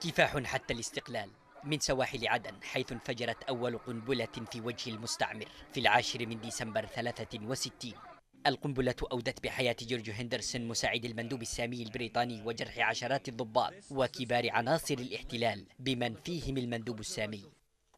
كفاح حتى الاستقلال من سواحل عدن حيث انفجرت أول قنبلة في وجه المستعمر في العاشر من ديسمبر 63 القنبلة أودت بحياة جورج هندرسون مساعد المندوب السامي البريطاني وجرح عشرات الضباط وكبار عناصر الاحتلال بمن فيهم المندوب السامي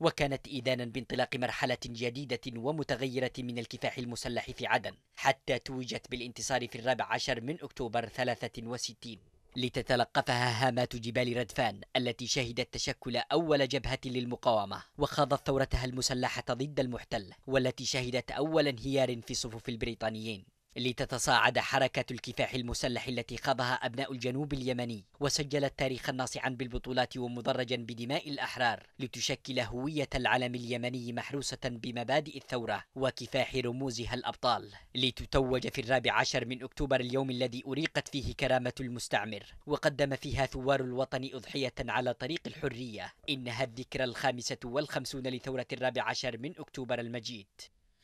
وكانت إدانا بانطلاق مرحلة جديدة ومتغيرة من الكفاح المسلح في عدن حتى توجت بالانتصار في الرابع عشر من أكتوبر 63 لتتلقفها هامات جبال ردفان التي شهدت تشكل أول جبهة للمقاومة وخاضت ثورتها المسلحة ضد المحتل والتي شهدت أول انهيار في صفوف البريطانيين لتتصاعد حركة الكفاح المسلح التي خاضها أبناء الجنوب اليمني وسجلت تاريخا ناصعا بالبطولات ومدرجا بدماء الأحرار لتشكل هوية العلم اليمني محروسة بمبادئ الثورة وكفاح رموزها الأبطال لتتوج في الرابع عشر من أكتوبر اليوم الذي أريقت فيه كرامة المستعمر وقدم فيها ثوار الوطن أضحية على طريق الحرية إنها الذكرى الخامسة والخمسون لثورة الرابع عشر من أكتوبر المجيد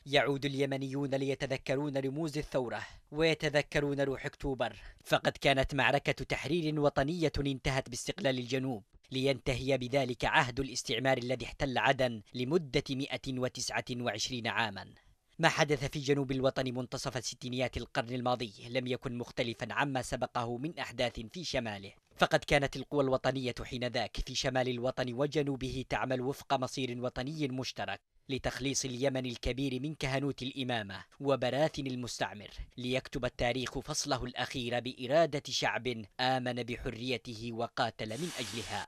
يعود اليمنيون ليتذكرون رموز الثورة ويتذكرون روح أكتوبر فقد كانت معركة تحرير وطنية انتهت باستقلال الجنوب لينتهي بذلك عهد الاستعمار الذي احتل عدن لمدة 129 عاما ما حدث في جنوب الوطن منتصف ستينيات القرن الماضي لم يكن مختلفا عما سبقه من أحداث في شماله فقد كانت القوى الوطنية حينذاك في شمال الوطن وجنوبه تعمل وفق مصير وطني مشترك لتخليص اليمن الكبير من كهنوت الإمامة وبراثن المستعمر ليكتب التاريخ فصله الأخير بإرادة شعب آمن بحريته وقاتل من أجلها